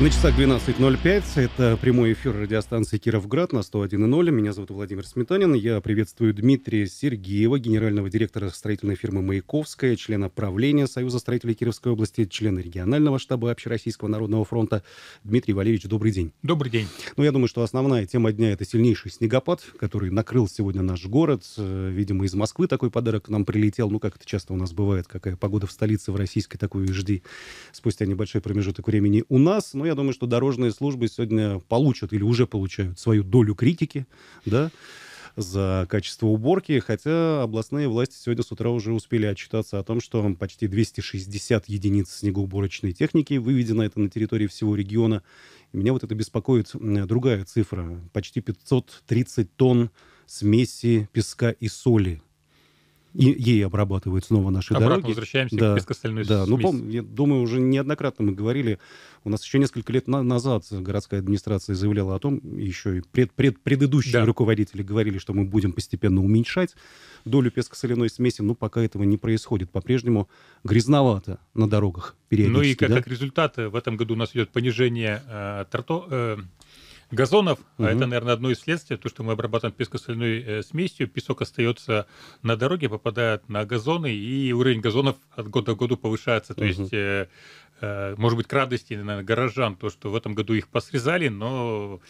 На часах 12.05. Это прямой эфир радиостанции «Кировград» на 101.0. Меня зовут Владимир Сметанин. Я приветствую Дмитрия Сергеева, генерального директора строительной фирмы «Маяковская», члена правления Союза строителей Кировской области, члена регионального штаба Общероссийского народного фронта. Дмитрий Валерьевич, добрый день. Добрый день. Ну, я думаю, что основная тема дня — это сильнейший снегопад, который накрыл сегодня наш город. Э, видимо, из Москвы такой подарок нам прилетел. Ну, как это часто у нас бывает, какая погода в столице, в российской, такой и жди спустя небольшой промежуток времени у нас. Но ну, я думаю, что дорожные службы сегодня получат или уже получают свою долю критики, да, за качество уборки, хотя областные власти сегодня с утра уже успели отчитаться о том, что почти 260 единиц снегоуборочной техники выведено это на территории всего региона. И меня вот это беспокоит другая цифра. Почти 530 тонн смеси песка и соли и, ей обрабатывают снова наши Обратно дороги. возвращаемся да, к пескостальной Да, смесь. ну, пом, я думаю, уже неоднократно мы говорили, у нас еще несколько лет на, назад городская администрация заявляла о том, еще и пред, пред, предыдущие да. руководители говорили, что мы будем постепенно уменьшать долю пескосоляной смеси, но пока этого не происходит. По-прежнему грязновато на дорогах периодически. Ну и как, да? как результат, в этом году у нас идет понижение э, трото, э, газонов. Угу. А это, наверное, одно из следствий, то, что мы обрабатываем песко-соляной э, смесью, песок остается на дороге, попадает на газоны, и уровень газонов от года к году повышается. То угу. есть э, э, может быть, к радости наверное, горожан, то, что в этом году их посрезали, но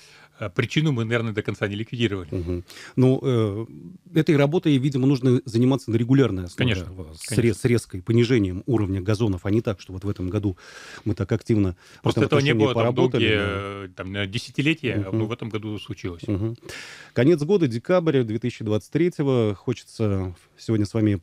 Э, причину мы, наверное, до конца не ликвидировали. Угу. Ну, э, этой работой, видимо, нужно заниматься на регулярной основе. Конечно. С, конечно. с резкой понижением уровня газонов, а не так, что вот в этом году мы так активно... Просто этом этого не было поработали. Там, долгие, там, на десятилетия, угу. но в этом году случилось. Угу. Конец года, декабрь 2023 -го. Хочется сегодня с вами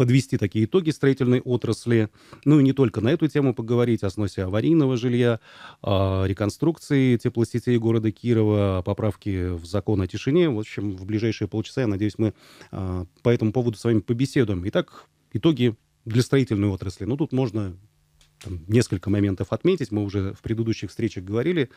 подвести такие итоги строительной отрасли. Ну и не только на эту тему поговорить, о а сносе аварийного жилья, о а, реконструкции теплосетей города Кирова, а поправки в закон о тишине. В общем, в ближайшие полчаса, я надеюсь, мы по этому поводу с вами побеседуем. Итак, итоги для строительной отрасли. Ну, тут можно там, несколько моментов отметить. Мы уже в предыдущих встречах говорили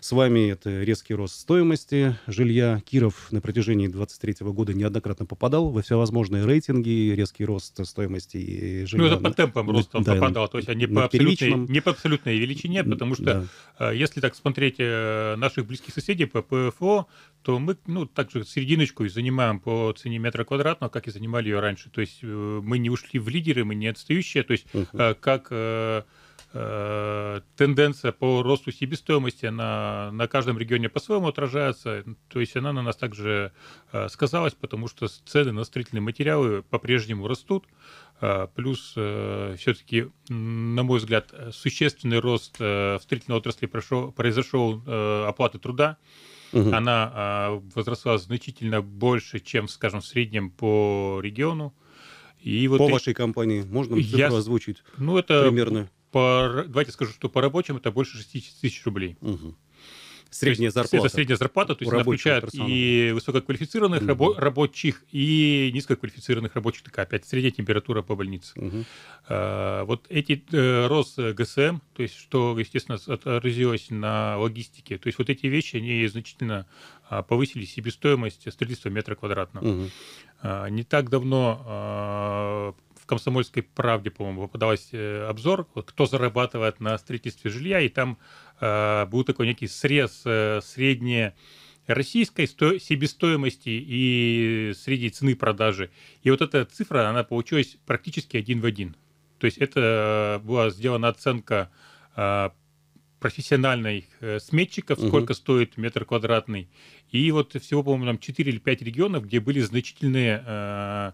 с вами. Это резкий рост стоимости жилья. Киров на протяжении 2023 года неоднократно попадал во всевозможные рейтинги. Резкий рост стоимости жилья. Ну, это по темпам роста да, попадал. То есть, они по абсолютной, не по абсолютной величине, потому что, да. Э, если так смотреть э, наших близких соседей по ПФО, то мы, ну, также серединочку и занимаем по цене метра квадратного, как и занимали ее раньше. То есть э, мы не ушли в лидеры, мы не отстающие. То есть uh-huh. как э, э, тенденция по росту себестоимости, она на каждом регионе по-своему отражается. То есть она на нас также э, сказалась, потому что цены на строительные материалы по-прежнему растут. Э, плюс все-таки, на мой взгляд, существенный рост в строительной отрасли произошел оплаты труда угу. она а, возросла значительно больше, чем, скажем, в среднем по региону. И вот по и... вашей компании можно я... озвучить? Ну, это примерно. По... Давайте скажу, что по рабочим это больше 60 тысяч рублей. Угу. Средняя зарплата. Это средняя зарплата, то есть она включает персонала. и высококвалифицированных угу. рабо- рабочих, и низкоквалифицированных рабочих. Такая опять средняя температура по больнице. Угу. А, вот эти э, рост э, ГСМ, то есть что, естественно, отразилось на логистике. То есть вот эти вещи, они значительно а, повысили себестоимость строительства метра квадратного. Угу. А, не так давно а, «Комсомольской правде», по-моему, попадалась э, обзор, кто зарабатывает на строительстве жилья, и там э, был такой некий срез э, средней российской сто- себестоимости и средней цены продажи. И вот эта цифра, она получилась практически один в один. То есть это э, была сделана оценка э, профессиональных э, сметчиков, угу. сколько стоит метр квадратный. И вот всего, по-моему, там 4 или 5 регионов, где были значительные э,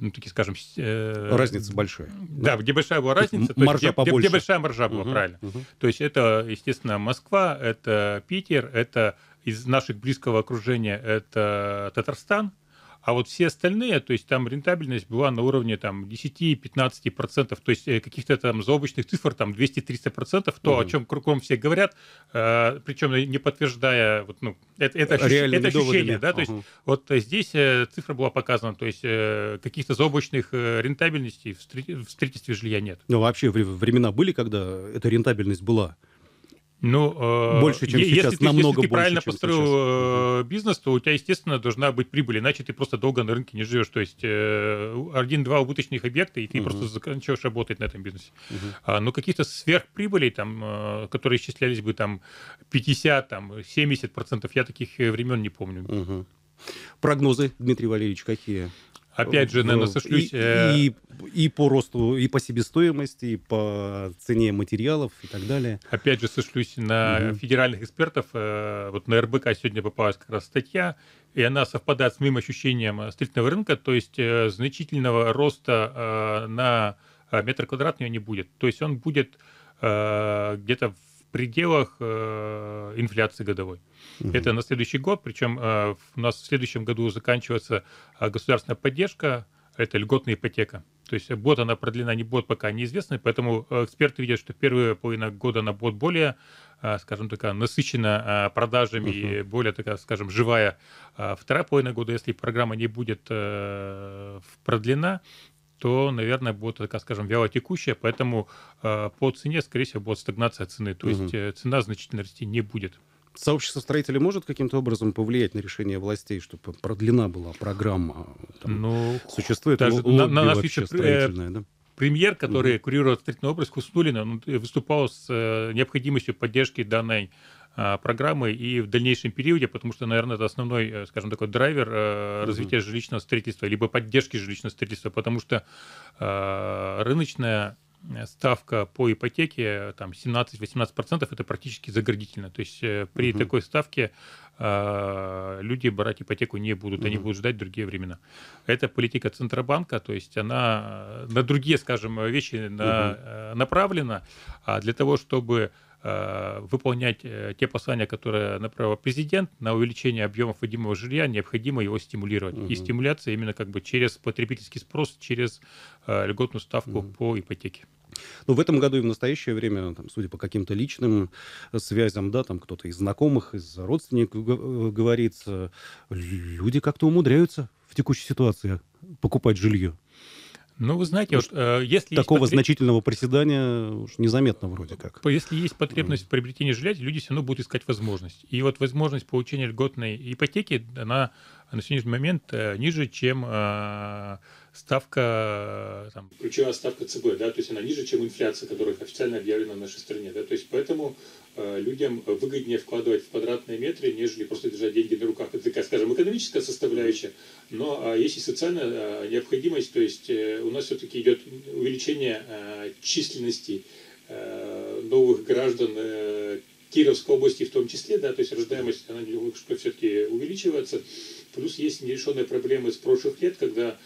ну, такие, скажем... Э, разница большая. Да, да, где большая была разница, то маржа есть, где, где большая маржа была, угу, правильно. Угу. То есть это, естественно, Москва, это Питер, это из наших близкого окружения, это Татарстан, а вот все остальные, то есть там рентабельность была на уровне там 10-15%, то есть э, каких-то там заоблачных цифр, там 200-300%, то, угу. о чем кругом все говорят, э, причем не подтверждая, вот, ну, это, это, ощущ, это ощущение, да, угу. то есть вот здесь э, цифра была показана, то есть каких-то заоблачных рентабельностей в, строительстве жилья нет. Но ну, вообще времена были, когда эта рентабельность была? Ну, э, больше, чем если намного ты, намного если ты больше, правильно построил сейчас. Э, бизнес, то у тебя, естественно, должна быть прибыль, иначе ты просто долго на рынке не живешь. То есть э, один-два убыточных объекта, и ты угу. просто заканчиваешь работать на этом бизнесе. Угу. А, но каких-то сверхприбылей, там, которые исчислялись бы там 50, там, 70%, я таких времен не помню. Угу. Прогнозы, Дмитрий Валерьевич, какие? Опять же, наверное, ну, сошлюсь. И, э, и, и по росту, и по себестоимости, и по цене материалов и так далее. Опять же, сошлюсь на угу. федеральных экспертов. Э, вот на РБК сегодня попалась как раз статья, и она совпадает с моим ощущением э, строительного рынка, то есть значительного роста на метр квадратный не будет. То есть он будет где-то в пределах э, инфляции годовой. Угу. Это на следующий год, причем э, у нас в следующем году заканчивается э, государственная поддержка, это льготная ипотека. То есть бот она продлена, не бот пока неизвестно, поэтому э, эксперты видят, что первая половина года она будет более, э, скажем так, насыщена продажами uh и более, такая, скажем, живая. Вторая половина года, если программа не будет продлена, то, наверное, будет, такая, скажем, вялотекущая, поэтому э, по цене, скорее всего, будет стагнация цены, то угу. есть э, цена значительно расти не будет. Сообщество строителей может каким-то образом повлиять на решение властей, чтобы продлена была программа? Э, там, ну, существует даже лобби на, на нас еще э, строительное, да? премьер, который угу. курирует строительный образ Хуснулина, э, выступал с необходимостью поддержки данной Э, программы и в дальнейшем периоде, потому что, наверное, это основной, э, скажем, такой драйвер угу. развития жилищного строительства, либо поддержки жилищного строительства, потому что рыночная ставка по ипотеке там 17-18% процентов это практически заградительно. То есть при угу. такой ставке э, люди брать ипотеку не будут, угу. они будут ждать другие времена. Это политика Центробанка, то есть она на другие, скажем, вещи угу. направлена а для того, чтобы Э, выполнять э, те послания, которые направил президент на увеличение объемов вводимого жилья, необходимо его стимулировать. Угу. И стимуляция именно как бы через потребительский спрос, через э, льготную ставку угу. по ипотеке. Ну в этом году и в настоящее время, там, судя по каким-то личным связям, да, там кто-то из знакомых, из родственников говорит, люди как-то умудряются в текущей ситуации покупать жилье. Ну, вы знаете, вот, э, если такого потреб... значительного приседания уж незаметно вроде как. Если есть потребность в приобретении жилья, люди все равно будут искать возможность. И вот возможность получения льготной ипотеки, она на сегодняшний момент э, ниже, чем э, ставка... Там... Ключевая ставка ЦБ, да, то есть она ниже, чем инфляция, которая официально объявлена в нашей стране, да, то есть поэтому Э, людям выгоднее вкладывать в квадратные метры, нежели просто держать деньги на руках. Это такая, скажем, экономическая составляющая, но э, есть и социальная э, необходимость, то есть у нас все-таки идет увеличение численности новых граждан Кировской области в том числе, да, то есть рождаемость, она все-таки увеличивается. Плюс есть нерешенные проблемы с прошлых лет, когда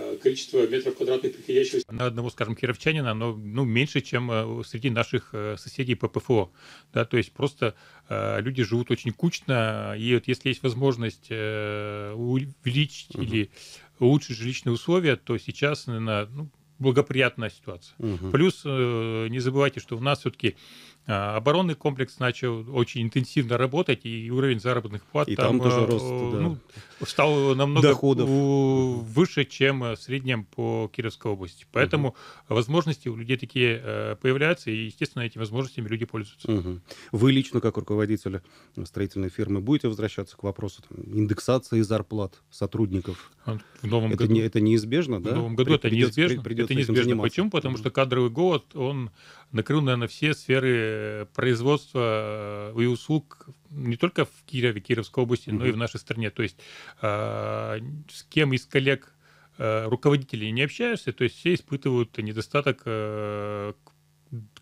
Э, количество метров квадратных приходящего... На одного, скажем, кировчанина, оно, ну, меньше, чем э, среди наших э, соседей по ПФО. Да, то есть просто люди живут очень кучно, и вот если есть возможность увеличить угу. или улучшить жилищные условия, то сейчас на, ну, благоприятная ситуация. Угу. Плюс не забывайте, что у нас все-таки оборонный комплекс начал очень интенсивно работать, и уровень заработных плат и там, там тоже рост, ну, стал намного доходов. выше, чем э, в среднем по Кировской области. Поэтому угу. возможности у людей такие э, появляются, и, естественно, этими возможностями люди пользуются. Угу. Вы лично, как руководитель э, строительной фирмы, будете возвращаться к вопросу там, индексации зарплат сотрудников? А, в новом это, году. Не, это неизбежно, да? В новом году При, это придется, неизбежно. Придется это неизбежно. Заниматься. Почему? Потому угу. что кадровый голод, он накрыл, наверное, все сферы производства и услуг не только в Кирове, Кировской области, но и в нашей стране. То есть а, с кем из коллег а, руководителей не общаешься, то есть все испытывают недостаток а,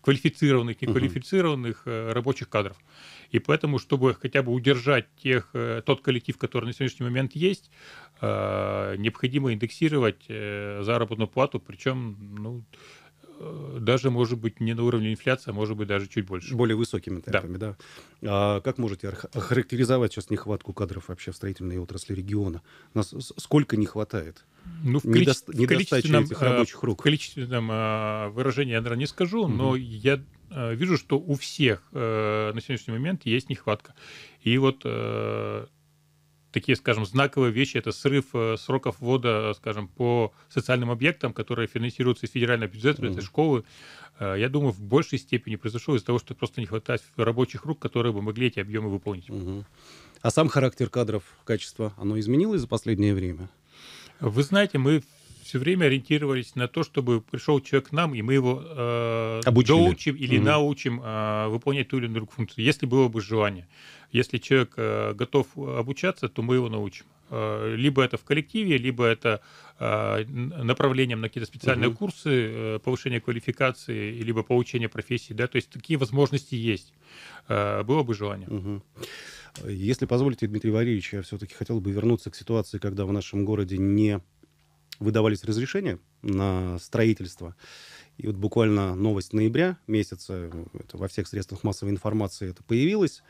квалифицированных, неквалифицированных угу. рабочих кадров. И поэтому, чтобы хотя бы удержать тех, тот коллектив, который на сегодняшний момент есть, необходимо индексировать э, заработную плату, причем ну, Э, даже, может быть, не на уровне инфляции, а может быть, даже чуть больше. Более высокими темпами, да. да. А как можете охарактеризовать сейчас нехватку кадров вообще в строительной отрасли региона? Нас сколько не хватает? Ну, в, Недост... количе... в количественном, этих э, рабочих рук. В количественном э, выражении я, наверное, не скажу, угу. но я вижу, что у всех на сегодняшний момент есть нехватка. И вот такие, скажем, знаковые вещи. Это срыв э, сроков ввода, э, скажем, по социальным объектам, которые финансируются из федерального бюджета, mm-hmm. это школы. Э, я думаю, в большей степени произошло из-за того, что просто не хватает рабочих рук, которые бы могли эти объемы выполнить. Mm-hmm. А сам характер кадров, качество, оно изменилось за последнее время? Вы знаете, мы все время ориентировались на то, чтобы пришел человек к нам, и мы его э, доучим или угу. научим э, выполнять ту или иную функцию, если было бы желание. Если человек э, готов обучаться, то мы его научим. Э, либо это в коллективе, либо это э, направлением на какие-то специальные угу. курсы, э, повышение квалификации, либо получение профессии. Да? То есть такие возможности есть. Э, было бы желание. Угу. Если позволите, Дмитрий Варевич, я все-таки хотел бы вернуться к ситуации, когда в нашем городе не выдавались разрешения на строительство. И вот буквально новость ноября месяца, это во всех средствах массовой информации это появилось,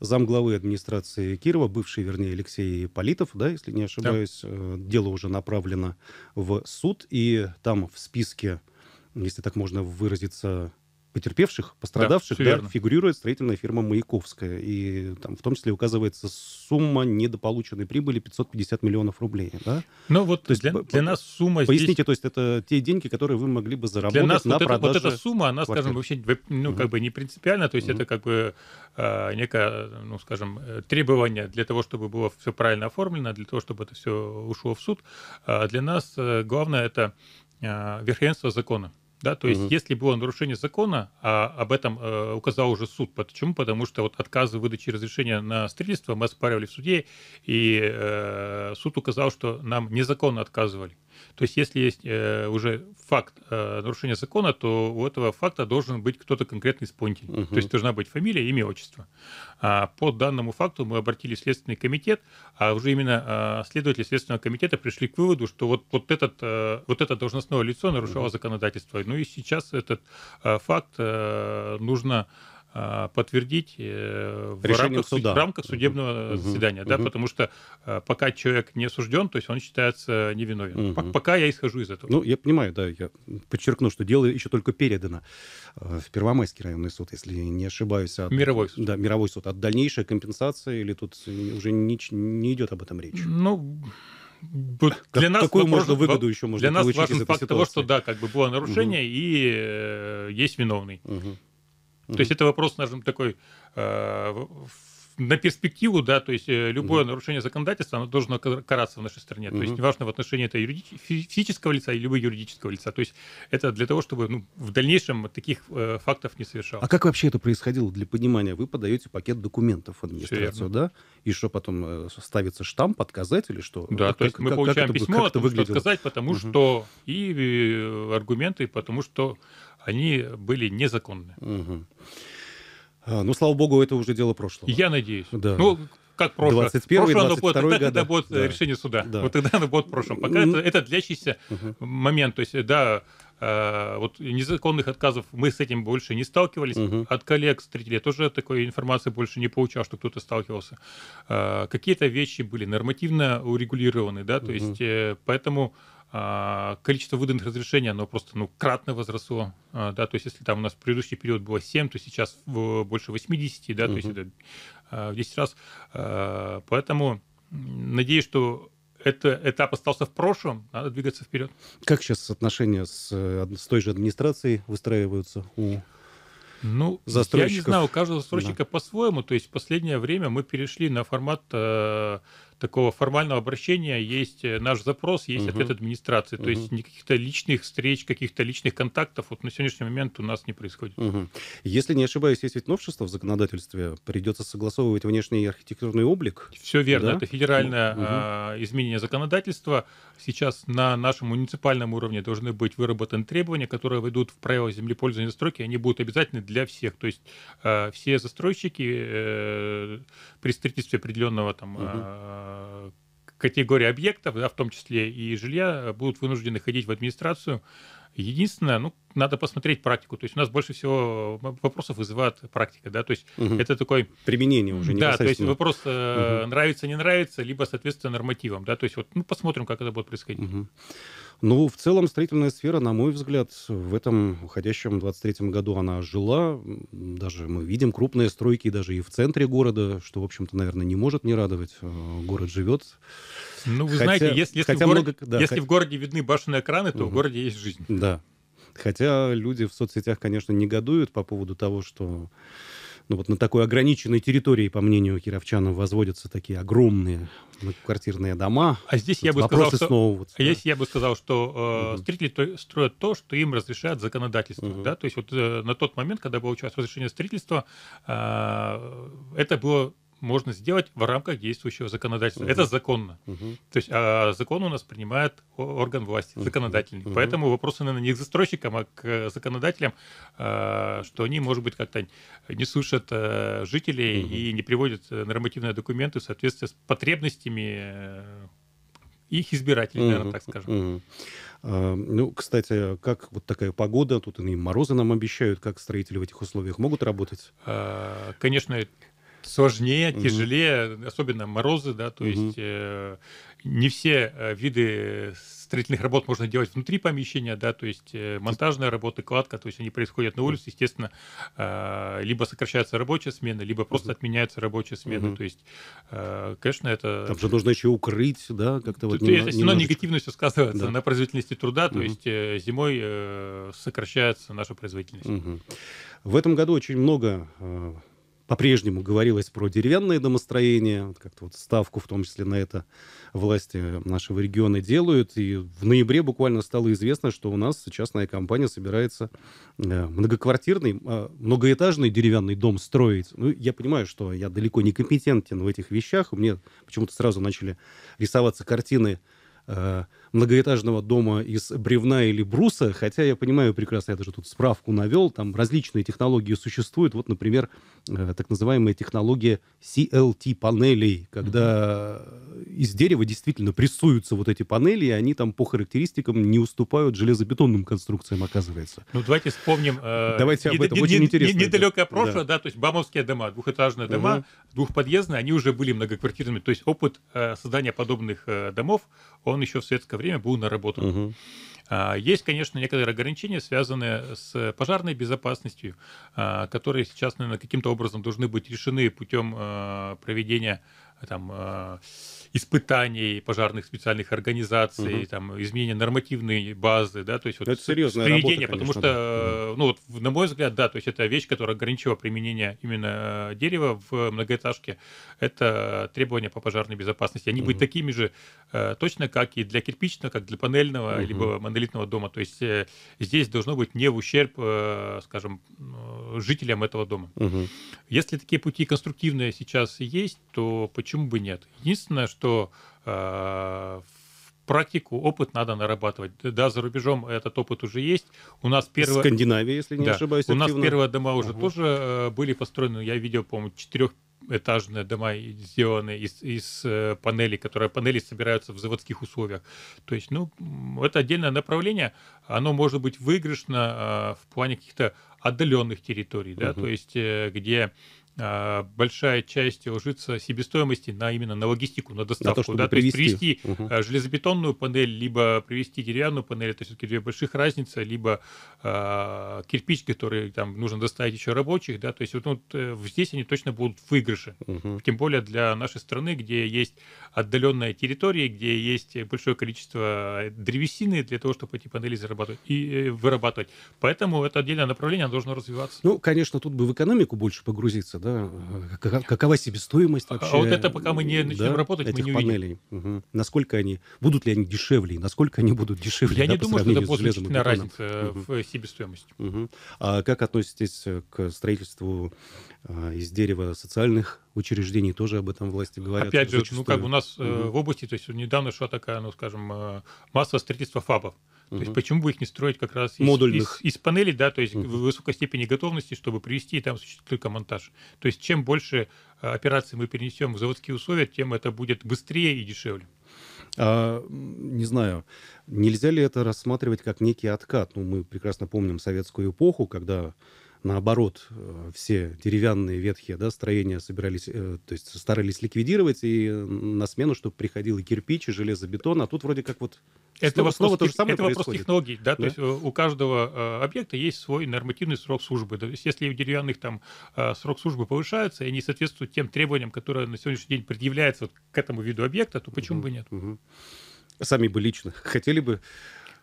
замглавы администрации Кирова, бывший, вернее, Алексей Политов, да, если не ошибаюсь, да. Э, дело уже направлено в суд, и там в списке, если так можно выразиться, потерпевших, пострадавших, да, да, фигурирует строительная фирма «Маяковская». И там в том числе указывается сумма недополученной прибыли 550 миллионов рублей. Да? Ну вот то есть для, нас сумма Поясните, здесь... то есть это те деньги, которые вы могли бы заработать для нас на вот продаже это, Вот эта сумма, она, квартиры. скажем, вообще ну, как бы не принципиально, то есть mm-hmm. это как бы э, некое, ну, скажем, э, требование для того, чтобы было все правильно оформлено, для того, чтобы это все ушло в суд. Э, для нас э, главное это э, верховенство закона. Да, то есть, угу. если было нарушение закона, а об этом э, указал уже суд. Почему? Потому что вот отказы в выдаче разрешения на строительство мы оспаривали в суде, и э, суд указал, что нам незаконно отказывали. То есть если есть э, уже факт э, нарушения закона, то у этого факта должен быть кто-то конкретный исполнитель. Угу. То есть должна быть фамилия, имя, отчество. А, по данному факту мы обратились в Следственный комитет, а уже именно э, следователи Следственного комитета пришли к выводу, что вот, вот, этот, э, вот это должностное лицо нарушало угу. законодательство. Ну и сейчас этот э, факт э, нужно а, подтвердить э, в рамках, суда. в рамках судебного угу. заседания, угу. да, потому что а, пока человек не осужден, то есть он считается невиновен. Угу. Пока я исхожу из этого. Ну, я понимаю, да, я подчеркну, что дело еще только передано э, в Первомайский районный суд, если не ошибаюсь. От, мировой суд. Да, мировой суд. От дальнейшей компенсации или тут уже не, не идет об этом речь? Ну, для нас какую можно выгоду еще можно для нас получить важен из этой факт ситуации? того, что да, как бы было нарушение угу. и э, есть виновный. Угу. Mm-hmm. То есть это вопрос, скажем, такой э, на перспективу, да, то есть э, любое mm-hmm. нарушение законодательства, оно должно караться в нашей стране. Mm-hmm. То есть неважно в отношении это юридич- физического лица или любого юридического лица. То есть это для того, чтобы ну, в дальнейшем таких э, фактов не совершалось. А как вообще это происходило для понимания? Вы подаете пакет документов в администрацию, да? И что потом э, ставится штамп или что? Да, как, то есть как, мы как, получаем как это, письмо, как это том, что отказать, потому mm-hmm. что и, и э, аргументы, потому что они были незаконны. Угу. А, ну, слава богу, это уже дело прошлого. Я надеюсь. Да. Ну, как прошлое. 21 прошлое, оно будет, тогда, года. когда будет э, да. решение суда. Да. Вот тогда оно будет в прошлом. Пока ну, это, это длящийся угу. момент. То есть, э, да, э, вот незаконных отказов мы с этим больше не сталкивались. Угу. От коллег, встретили тоже такой информации больше не получал, что кто-то сталкивался. Э, какие-то вещи были нормативно урегулированы, да, то угу. есть, э, поэтому... А, количество выданных разрешений, оно просто ну, кратно возросло. А, да, то есть если там у нас в предыдущий период было 7, то сейчас больше 80, да, угу. то есть это а, в 10 раз. Поэтому надеюсь, что это этап остался в прошлом, надо двигаться вперед. Как сейчас отношения с, э, с той же администрацией выстраиваются у ну, застройщиков? Я не знаю, у каждого застройщика да. по-своему. То есть в последнее время мы перешли на формат э, такого формального обращения есть э, наш запрос, есть угу. ответ администрации. То угу. есть никаких-то личных встреч, каких-то личных контактов вот на сегодняшний момент у нас не происходит. Угу. Если не ошибаюсь, есть ведь новшество в законодательстве, придется согласовывать внешний архитектурный облик. Все верно, да? это федеральное угу. изменение законодательства. Сейчас на нашем муниципальном уровне должны быть выработаны требования, которые войдут в правила землепользования и застройки, они будут обязательны для всех. То есть а, все застройщики э, при строительстве определенного там угу категории объектов, да, в том числе и жилья, будут вынуждены ходить в администрацию. Единственное, ну, надо посмотреть практику. То есть у нас больше всего вопросов вызывает практика, да, то есть угу. это такое Применение уже Да, то есть вопрос угу. нравится, не нравится, либо соответственно нормативам, да, то есть вот, ну, посмотрим, как это будет происходить. Угу. Ну, в целом строительная сфера, на мой взгляд, в этом уходящем 23-м году она жила. Даже мы видим крупные стройки даже и в центре города, что, в общем-то, наверное, не может не радовать. Э, город живет. Ну, вы хотя, знаете, если, если, в, городе, много, да, если хотя... в городе видны башенные экраны, то угу. в городе есть жизнь. Да. Хотя люди в соцсетях, конечно, негодуют по поводу того, что ну, вот на такой ограниченной территории, по мнению кировчанов, возводятся такие огромные квартирные дома. А, а здесь я бы сказал, что, а да. здесь я бы сказал, что строители строят то, что им разрешает законодательство, да, то есть вот э, на тот момент, когда получалось разрешение строительства, э, это было можно сделать в рамках действующего законодательства. Угу. Это законно. Угу. То есть а закон у нас принимает орган власти, угу. законодательный. Угу. Поэтому вопросы, наверное, не к застройщикам, а к э, законодателям, а, что они, может быть, как-то не слушают а, э, жителей угу. и не приводят э, нормативные документы в соответствии с потребностями их избирателей, угу, наверное, так скажем. Угу. А, ну, кстати, как вот такая погода, тут и морозы нам обещают, как строители в этих условиях могут работать? А, конечно, сложнее, угу. тяжелее, особенно морозы, да, то угу. есть э, не все э, виды строительных работ можно делать внутри помещения, да, то есть э, монтажная работа, кладка, то есть они происходят на улице, естественно, э, либо сокращается рабочая смена, либо просто отменяется рабочая смена, угу. то есть, э, конечно, это... Там же нужно еще укрыть, да, как-то вот... Это немножечко... все сказывается да. на производительности труда, то угу. есть э, зимой э, сокращается наша производительность. Угу. В этом году очень много по-прежнему говорилось про деревянное домостроение, как-то вот ставку в том числе на это власти нашего региона делают. И в ноябре буквально стало известно, что у нас частная компания собирается э, многоквартирный, а, многоэтажный деревянный дом строить. Ну, я понимаю, что я далеко не компетентен в этих вещах. Мне почему-то сразу начали рисоваться картины э, многоэтажного дома из бревна или бруса, хотя я понимаю прекрасно, я даже тут справку навел, там различные технологии существуют. Вот, например, э, так называемая технология CLT-панелей, когда из дерева действительно прессуются вот эти панели, и они там по характеристикам не уступают железобетонным конструкциям, оказывается. Ну, давайте вспомним... Э, давайте об этом, очень интересно. Недалекое прошлое, да. да, то есть бамовские дома, двухэтажные дома, двухподъездные, они уже были многоквартирными, то есть опыт э, создания подобных э, домов, он еще в советское время был наработан. Угу. А, есть, конечно, некоторые ограничения, связанные с пожарной безопасностью, а, которые сейчас, наверное, каким-то образом должны быть решены путем а, проведения там, а, испытаний пожарных специальных организаций, угу. там, изменение нормативной базы, да, то есть вот это серьезная работа, конечно, потому что, да. Э, ну вот, на мой взгляд, да, то есть это вещь, которая ограничила применение именно э, дерева в многоэтажке, это требования по пожарной безопасности. Они угу. будут такими же э, точно, как и для кирпичного, как для панельного, угу. либо монолитного дома, то есть здесь должно быть не в ущерб, скажем, жителям этого дома. Угу. Если такие пути конструктивные сейчас есть, то почему почему бы нет. Единственное, что э, в практику, опыт надо нарабатывать. Да, за рубежом этот опыт уже есть. У нас первые... Скандинавия, если не да. ошибаюсь, активно. У нас первые дома уже угу. тоже э, были построены. Я видел, по-моему, четырехэтажные дома сделаны из, из э, панелей, которые панели собираются в заводских условиях. То есть, ну, это отдельное направление. Оно может быть выигрышно э, в плане каких-то отдаленных территорий, да, угу. то есть, э, где а, большая часть ложится себестоимости на именно на логистику, на доставку. На то, чтобы да? привезти. То есть привезти угу. железобетонную панель, либо привезти деревянную панель, это все-таки две больших разницы, либо э, кирпич, который там нужно доставить еще рабочих, да, то есть вот, ну, вот э, здесь они точно будут в выигрыше. Угу. Тем более для нашей страны, где есть отдаленная территория, где есть большое количество э, древесины для того, чтобы эти панели зарабатывать и э, вырабатывать. Поэтому это отдельное направление, оно должно развиваться. Ну, конечно, тут бы в экономику больше погрузиться, да, да, какова себестоимость а вообще. А вот это пока мы не начнем да, работать, этих мы не панелей. увидим. Угу. Насколько они, будут ли они дешевле, насколько они будут дешевле, Я да, не думаю, что это значительная разница угу. в себестоимости. Угу. А как относитесь э, к строительству а, из дерева социальных учреждений тоже об этом власти говорят. Опять же, зачастую. ну как у нас угу. в области, то есть недавно шла такая, ну скажем, э, масса строительства ФАПов. То есть почему бы их не строить как раз из, из, из панелей, да, то есть угу. в высокой степени готовности, чтобы привести и там только монтаж. То есть чем больше э, операций мы перенесем в заводские условия, тем это будет быстрее и дешевле. А, не знаю, нельзя ли это рассматривать как некий откат? Ну, мы прекрасно помним советскую эпоху, когда наоборот, э, все деревянные ветхие да, строения собирались, э, то есть старались ликвидировать, и на смену, чтобы приходил и кирпич, и железобетон, а тут вроде как вот это снова, вопрос, снова то же самое это вопрос технологий, да? да, то есть э, у каждого э, объекта есть свой нормативный срок службы. То есть если у деревянных там э, срок службы повышается, и они соответствуют тем требованиям, которые на сегодняшний день предъявляются вот к этому виду объекта, то почему угу, бы нет? Угу. Сами бы лично хотели бы ну,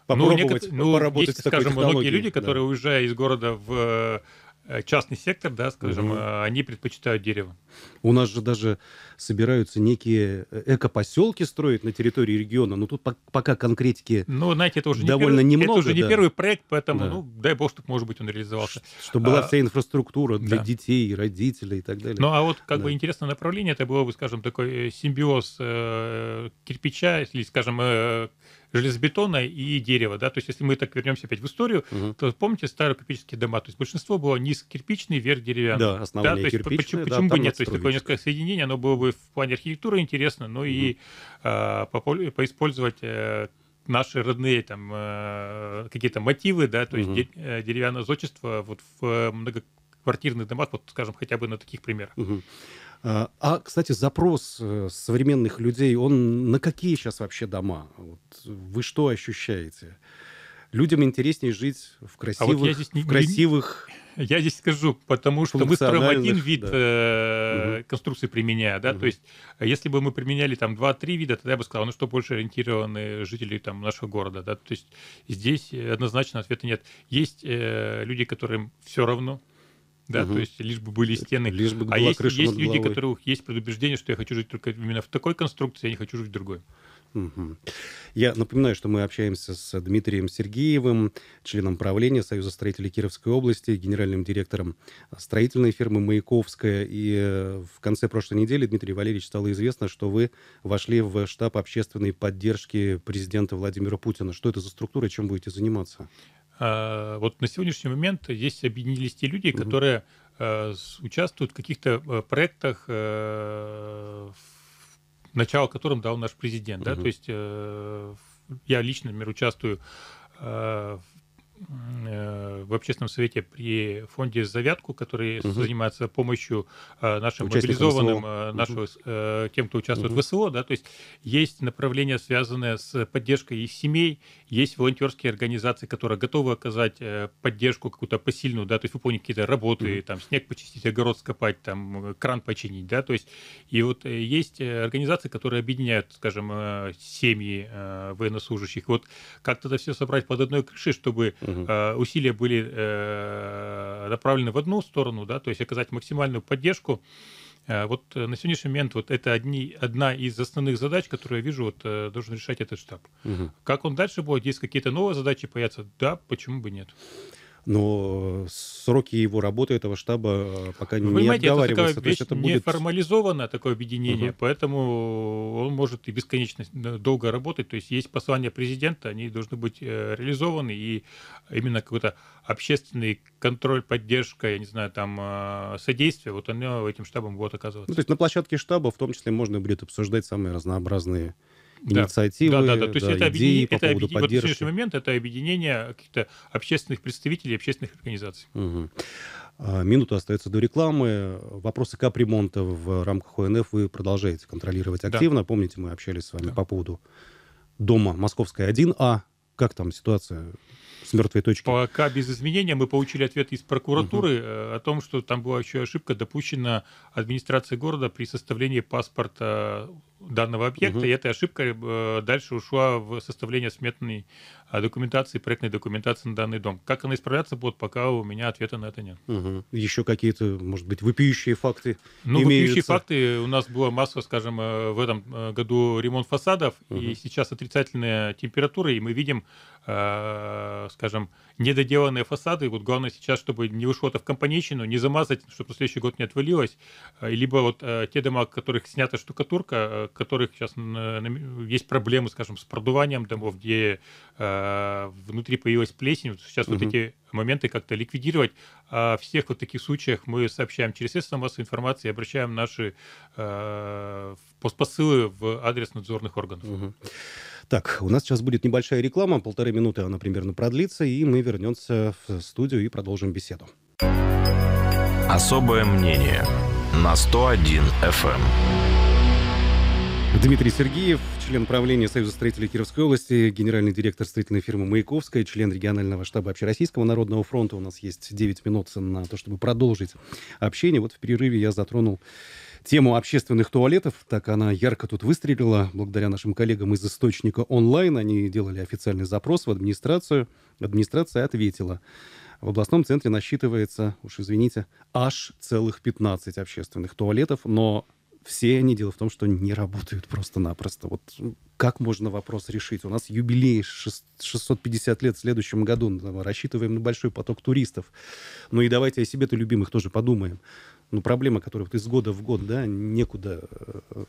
попробовать ну, некотор... ну, поработать есть, с такой скажем, технологией. многие люди, которые, да. уезжая из города в Э, частный сектор, да, скажем, угу. они предпочитают дерево. У нас же даже собираются некие э, экопоселки строить на территории региона, но ну, тут пока конкретики ну, знаете, это уже довольно не первый, немного. Это уже не да. первый проект, поэтому, да. ну, дай бог, чтобы, может быть, он реализовался. Чтобы а, была вся инфраструктура для да. детей, родителей и так далее. Ну, а вот как да. бы интересное направление, это было бы, скажем, такой симбиоз э, кирпича, если, скажем, э, железобетона и дерева, да, то есть если мы так вернемся опять в историю, угу. то помните старые купеческие дома, то есть большинство было низ-кирпичный, вверх деревянный. Да, основание да, то есть кирпичные, почему, да, почему бы нет, то есть такое несколько соединение, оно было бы в плане архитектуры интересно, но угу. и э, поиспользовать э, наши родные там э, какие-то мотивы, да, то есть де, э, деревянное зодчество вот в многоквартирных домах, вот скажем хотя бы на таких примерах. Угу. Э, а, кстати, запрос э, современных людей, он на какие сейчас вообще дома? Вот вы что ощущаете? Людям интереснее жить в красивых, а вот я здесь не, в красивых. Я здесь скажу, потому что мы строим один вид да. э, угу. конструкции применяя, да, угу. то есть а если бы мы применяли там два-три вида, тогда я бы сказал, ну что больше ориентированы жители там нашего города, да, то есть здесь однозначно ответа нет. Есть э, люди, которым все равно, угу да, угу. то есть лишь бы были стены. Лишь бы а есть, крыша есть над люди, головой. у которых есть предубеждение, что я хочу жить только именно в такой конструкции, я а не хочу жить в другой. Угу. Я напоминаю, что мы общаемся с Дмитрием Сергеевым, членом правления Союза строителей Кировской области, генеральным директором строительной фирмы «Маяковская». И э, в конце прошлой недели, Дмитрий Валерьевич, стало известно, что вы вошли в штаб общественной поддержки президента Владимира Путина. Что это за структура, чем будете заниматься? А, вот на сегодняшний момент здесь объединились те люди, которые а, участвуют в каких-то а, проектах, начало которым дал наш президент. Угу. Да? То есть э, я лично, например, участвую в Э, в общественном совете при фонде «Завятку», который угу. занимается помощью э, нашим Участникам мобилизованным, ВСО. угу. тем, кто участвует угу. в СВО, Да, то есть есть направления, связанные с поддержкой их семей, есть волонтерские организации, которые готовы оказать э, поддержку какую-то посильную, да, то есть выполнить какие-то работы, угу. там, снег почистить, огород скопать, там, кран починить, да, то есть и вот есть организации, которые объединяют, скажем, семьи военнослужащих. Вот как тогда все собрать под одной крышей, чтобы угу угу. усилия были э, направлены в одну сторону, да, то есть оказать максимальную поддержку. Э, вот на сегодняшний момент вот это одни, одна из основных задач, которую я вижу, вот должен решать этот штаб. Угу. Как он дальше будет, есть какие-то новые задачи появятся? Да, почему бы нет? но сроки его работы этого штаба э, пока Вы не обговариваются. Это, такая вещь это будет... неформализованное такое объединение, угу. поэтому он может и бесконечно э, долго работать. То есть есть послания президента, они должны быть э, реализованы, и именно какой-то общественный контроль, поддержка, я не знаю, там содействие, вот оно этим штабом будет оказываться. Ну, то есть на площадке штаба в том числе можно будет обсуждать самые разнообразные да. инициативы, да, да, да. То есть да, это идеи объедин... по это поводу объедин... поддержки. Вот в момент это объединение каких-то общественных представителей, общественных организаций. Угу. Минута остается до рекламы. Вопросы капремонта в рамках ОНФ вы продолжаете контролировать активно. Да. Помните, мы общались с вами да. по поводу дома Московская 1А. Как там ситуация с мертвой точки? Пока без изменения мы получили ответ из прокуратуры угу. о том, что там была еще ошибка допущена администрация города при составлении паспорта данного объекта, угу. и эта ошибка э, дальше ушла в составление сметной э, документации, проектной документации на данный дом. Как она исправляться будет, пока у меня ответа на это нет. Угу. Еще какие-то, может быть, выпиющие факты Ну, имеются. выпиющие факты. У нас было масса, скажем, э, в этом году ремонт фасадов, угу. и сейчас отрицательная температура, и мы видим, скажем, недоделанные фасады. И вот главное сейчас, чтобы не вышло это в компанейщину, не замазать, чтобы следующий год не отвалилось. Э, либо вот э, те дома, у которых снята штукатурка, у э, которых сейчас есть проблемы, скажем, с продуванием домов, где внутри появилась плесень. Сейчас угу. вот эти моменты как-то ликвидировать. О а всех вот таких случаях мы сообщаем через средства массовой информации и обращаем наши посылы в адрес надзорных органов. Угу. Так, у нас сейчас будет небольшая реклама, полторы минуты она примерно продлится, и мы вернемся в студию и продолжим беседу. Особое мнение на 101 FM. Эм. Дмитрий Сергеев, член правления Союза строителей Кировской области, генеральный директор строительной фирмы «Маяковская», член регионального штаба Общероссийского народного фронта. У нас есть 9 минут на то, чтобы продолжить общение. Вот в перерыве я затронул тему общественных туалетов. Так она ярко тут выстрелила благодаря нашим коллегам из источника онлайн. Они делали официальный запрос в администрацию. Администрация ответила. В областном центре насчитывается, уж извините, аж целых 15 общественных туалетов, но все они, дело в том, что не работают просто-напросто. Вот как можно вопрос решить? У нас юбилей 650 лет в следующем году. Рассчитываем на большой поток туристов. Ну и давайте о себе-то любимых тоже подумаем ну, проблема, которая вот из года в год, да, некуда э,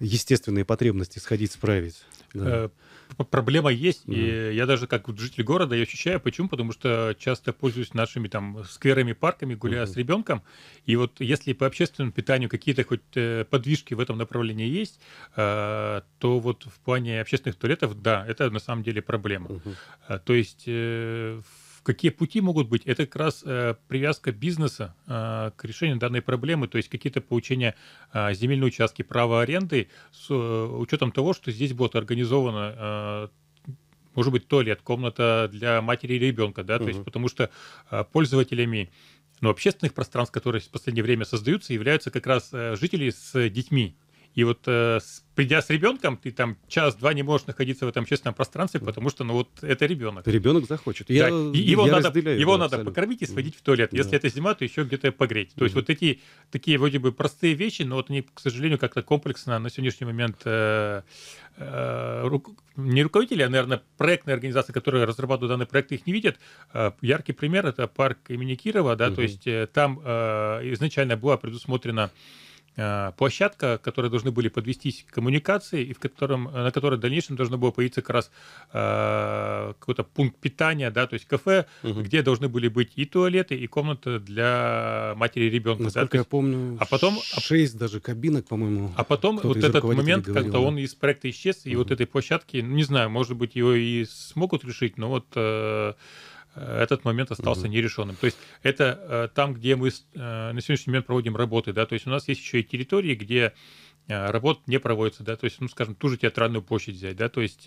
естественные потребности сходить справить. Да. Э, проблема есть, mm. -hmm. и я даже как житель города я ощущаю, почему? Потому что часто пользуюсь нашими там скверами, парками, гуляя mm-hmm. с ребенком, и вот если по общественному питанию какие-то хоть э, подвижки в этом направлении есть, э, то вот в плане общественных туалетов, да, это на самом деле проблема. Mm-hmm. То есть э, Какие пути могут быть? Это как раз э, привязка бизнеса э, к решению данной проблемы, то есть какие-то получения э, земельные участки, права аренды с э, учетом того, что здесь будет организовано э, может быть, туалет, комната для матери и ребенка, да, угу. то есть потому что э, пользователями ну, общественных пространств, которые в последнее время создаются, являются как раз э, жители с детьми, и вот э, придя с ребенком, ты там час-два не можешь находиться в этом общественном пространстве, потому что, ну вот это ребенок. Ребенок захочет. Я, да. и его я надо, его надо покормить и сводить в туалет. Если да. это зима, то еще где-то погреть. То есть вот эти такие вроде бы простые вещи, но вот они, к сожалению, как-то комплексно на сегодняшний момент э, э, не руководители, а, наверное, проектные организации, которые разрабатывают данный проект, их не видят. Э, яркий пример это парк имени Кирова, да, угу. то есть э, там э, изначально была предусмотрена Э, площадка, которые должны были подвестись коммуникации, и в котором, э, на которой в дальнейшем должно было появиться как раз э, какой-то пункт питания, да, то есть кафе, угу. где должны были быть и туалеты, и комната для матери и ребенка. Насколько да, я есть, помню, а потом, а шесть даже кабинок, по-моему. А потом вот этот момент, говорил, когда да. он из проекта исчез, угу. и вот этой площадки, ну, не знаю, может быть, его и смогут решить, но вот... Э, этот момент остался угу. нерешенным. То есть это э, там, где мы э, на сегодняшний момент проводим работы, да, то есть у нас есть еще и территории, где э, работ не проводится, да, то есть, ну, скажем, ту же театральную площадь взять, да, то есть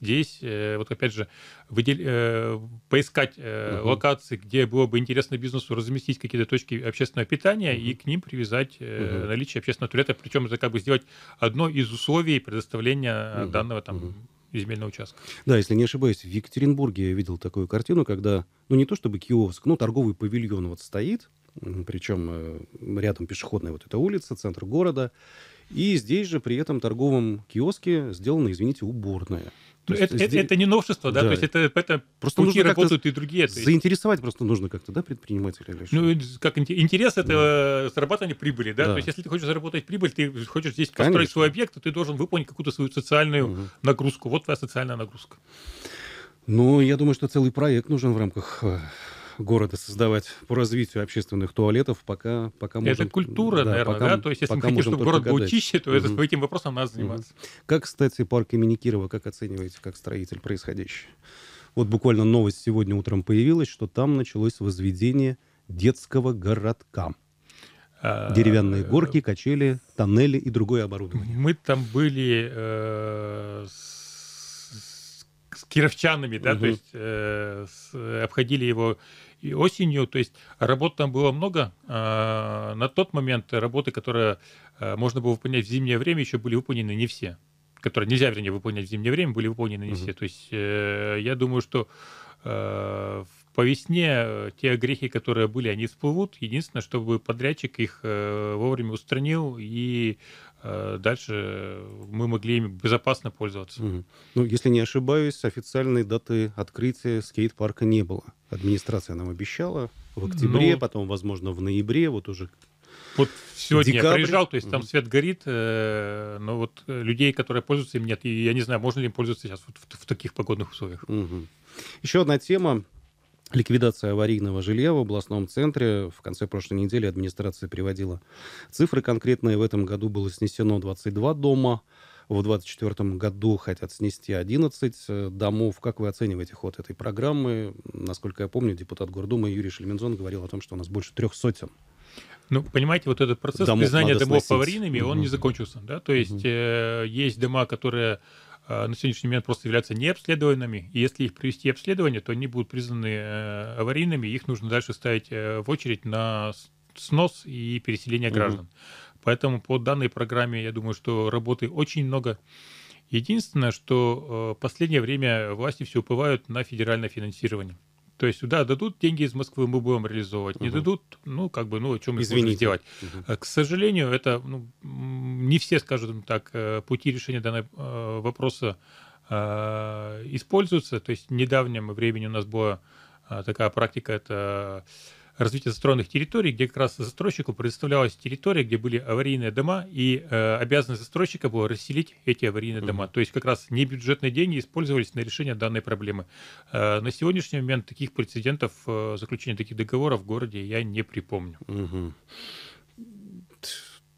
здесь, вот опять же, выдел... поискать угу. локации, где было бы интересно бизнесу разместить какие-то точки общественного питания угу. и к ним привязать угу. наличие общественного туалета, причем это как бы сделать одно из условий предоставления угу. данного там угу земельный участок. Да, если не ошибаюсь, в Екатеринбурге я видел такую картину, когда, ну не то чтобы киоск, но торговый павильон вот стоит, причем э, рядом пешеходная вот эта улица, центр города, и здесь же при этом торговом киоске сделана, извините, уборная. То это, здесь... это, не новшество, да? да. То есть это, это просто пути работают и другие. Заинтересовать просто нужно как-то, да, предпринимателя? Или ну, как интерес это да. зарабатывание прибыли, да? да? То есть если ты хочешь заработать прибыль, ты хочешь здесь построить Конечно. свой объект, то ты должен выполнить какую-то свою социальную угу. нагрузку. Вот твоя социальная нагрузка. Ну, я думаю, что целый проект нужен в рамках э, города создавать по развитию общественных туалетов, пока, пока это можем... Это культура, да, наверное, пока, да? То есть если мы хотим, чтобы город был гадать. чище, то это, угу. этим вопросом надо заниматься. Угу. Как, кстати, парк имени Кирова, как оцениваете, как строитель происходящее? Вот буквально новость сегодня утром появилась, что там началось возведение детского городка. А, Деревянные горки, э, качели, тоннели и другое оборудование. Мы там были э, с с кировчанами, да, угу. то есть э, с, обходили его и осенью, то есть работ там было много. Э, на тот момент работы, которые э, можно было выполнять в зимнее время, еще были выполнены не все, которые нельзя, вернее, выполнять в зимнее время, были выполнены не угу. все. То есть э, я думаю, что э, по весне э, те грехи, которые были, они всплывут. Единственное, чтобы подрядчик их э, вовремя устранил и э, дальше мы могли им безопасно пользоваться. Угу. Ну, если не ошибаюсь, официальной даты открытия скейт-парка не было. Администрация нам обещала в ну, октябре, ну, потом, возможно, в ноябре, вот уже вот сегодня Декабрь. я приезжал, то есть там свет горит, но вот людей, которые пользуются им, нет. И я не знаю, можно ли им пользоваться сейчас вот в, в таких погодных условиях. Угу. Еще одна тема, Ликвидация аварийного жилья в областном центре. В конце прошлой недели администрация приводила цифры конкретные. В этом году было снесено 22 дома. В 2024 году хотят снести 11 э, домов. Как вы оцениваете ход этой программы? Насколько я помню, депутат Гордумы Юрий Шельмензон говорил о том, что у нас больше трех сотен ну, понимаете, вот этот процесс домов признания домов сносить. аварийными, он mm-hmm. не закончился. Да? То есть mm-hmm. э, есть дома, которые Э, на сегодняшний момент просто являются необследованными. И если их провести обследование, то они будут признаны э, аварийными, их нужно дальше ставить э, в очередь на снос и переселение граждан. Угу. Поэтому по данной программе, я думаю, что работы очень много. Единственное, что в последнее время власти все уповают на федеральное финансирование. То есть, да, дадут деньги из Москвы, мы будем реализовывать. Не дадут, ну, как бы, ну, о чем мы делать. Угу. К сожалению, это, ну, не все, скажем так, э, пути решения данного э, вопроса э, используются. То есть, в недавнем времени у нас была такая практика, это развитие застроенных территорий, где как раз застройщику предоставлялась территория, где были аварийные дома, и э, обязанность застройщика была расселить эти аварийные дома. То есть как раз небюджетные деньги использовались на решение данной проблемы. Э, на сегодняшний момент таких прецедентов э, заключения таких договоров в городе я не припомню. mm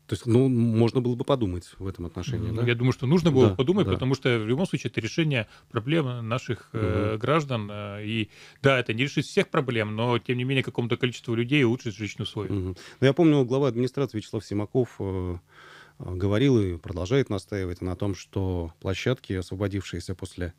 то есть, ну, можно было бы подумать в этом отношении, ну, да? Я думаю, что нужно было да, подумать, да. потому что в любом случае это решение проблем наших угу. э, граждан. Э, и да, это не решит всех проблем, но тем не менее какому-то количеству людей улучшит жилищные условия. Угу. Ну, но я помню, глава администрации Вячеслав Симаков э, э, говорил и продолжает настаивать на том, что площадки, освободившиеся после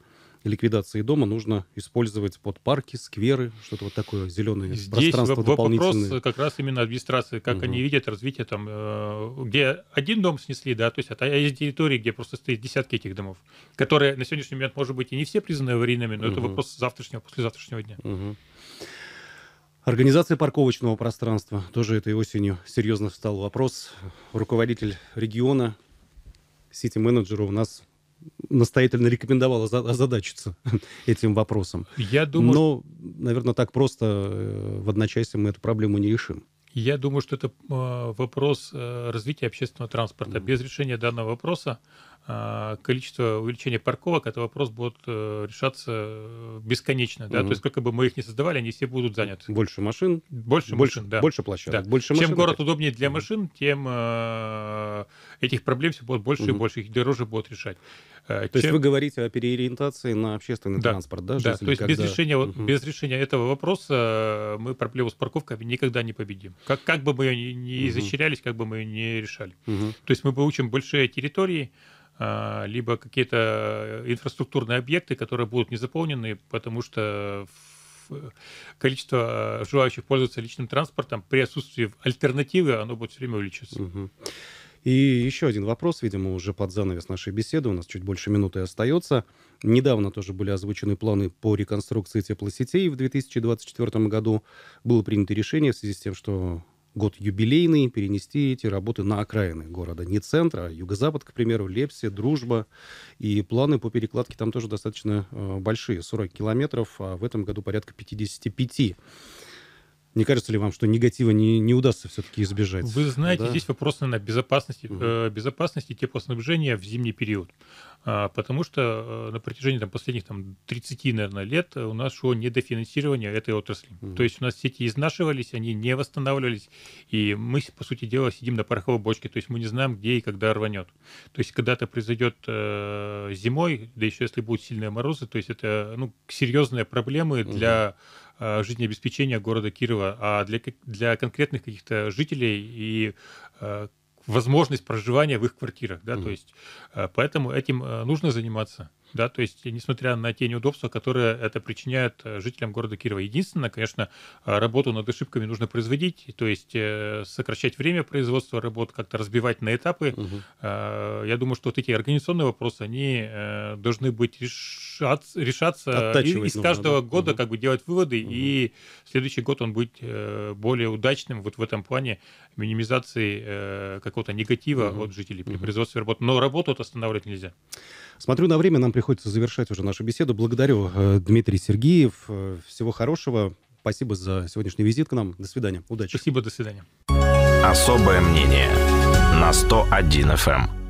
ликвидации дома нужно использовать под парки, скверы, что-то вот такое зеленое Здесь пространство дополнительное. вопрос как раз именно администрации, как угу. они видят развитие там, э, где один дом снесли, да, то есть а есть территории, где просто стоит десятки этих домов, которые на сегодняшний момент, может быть, и не все признаны аварийными, но угу. это вопрос завтрашнего, послезавтрашнего дня. Угу. Организация парковочного пространства. Тоже этой осенью серьезно встал вопрос. Руководитель региона, сити-менеджера у нас настоятельно рекомендовал озадачиться этим вопросом. Я думаю... Но, наверное, так просто э, в одночасье мы эту проблему не решим. Я думаю, что это э, вопрос э, развития общественного транспорта. Mm-hmm. Без решения данного вопроса а, количество увеличения парковок, это вопрос будет э, решаться э, бесконечно. Да? Угу. То есть сколько бы мы их не создавали, они все будут заняты. Больше машин. Больше, больше машин, да. Больше площадок. Да. Больше чем машин, город удобнее для угу. машин, тем э, этих проблем все будет больше угу. и больше, их дороже будет решать. Э, то чем... есть вы говорите о переориентации на общественный да. транспорт, да? Да, то есть когда... без, решения, угу. без решения этого вопроса мы проблему с парковками никогда не победим. Как, как бы мы ее не ни угу. как бы мы ее не решали. Угу. То есть мы получим большие территории, а, либо какие-то э, инфраструктурные объекты, которые будут не заполнены, потому что количество а, желающих пользоваться личным транспортом при отсутствии альтернативы, оно будет все время увеличиваться. Угу. И еще один вопрос, видимо, уже под занавес нашей беседы, у нас чуть больше минуты остается. Недавно тоже были озвучены планы по реконструкции теплосетей в 2024 году. Было принято решение в связи с тем, что год юбилейный, перенести эти работы на окраины города. Не центра, а юго-запад, к примеру, Лепсе, Дружба. И планы по перекладке там тоже достаточно э, большие, 40 километров, а в этом году порядка 55. Не кажется ли вам, что негатива не, не удастся все-таки избежать? Вы знаете, да? здесь вопрос на безопасности, угу. безопасности теплоснабжения в зимний период. А, потому что э, на протяжении там, последних там, 30, наверное, лет у нас шло недофинансирование этой отрасли. Угу. То есть у нас сети изнашивались, они не восстанавливались, и мы, по сути дела, сидим на пороховой бочке. То есть мы не знаем, где и когда рванет. То есть когда-то произойдет э, зимой, да еще если будут сильные морозы, то есть это ну, серьезные проблемы угу. для Э, жизнеобеспечения города Кирова, а для, для конкретных каких-то жителей и э, возможность проживания в их квартирах, да, mm то есть э, поэтому этим нужно заниматься да, то есть несмотря на те неудобства, которые это причиняет э, жителям города Кирова. Единственное, конечно, э, работу над ошибками нужно производить, то есть э, сокращать время производства работ, как-то разбивать на этапы. Угу. Я думаю, что вот эти организационные вопросы, они должны быть решаться, решаться и из каждого да? года угу. как бы делать выводы, угу. и следующий год он будет более удачным вот в этом плане минимизации какого-то негатива угу. от жителей при угу. производстве работ. Но работу останавливать нельзя. Смотрю на время, нам приходится завершать уже нашу беседу. Благодарю, э, Дмитрий Сергеев. Э, всего хорошего. Спасибо за сегодняшний визит к нам. До свидания. Удачи. Спасибо, до свидания. Особое мнение на 101 FM.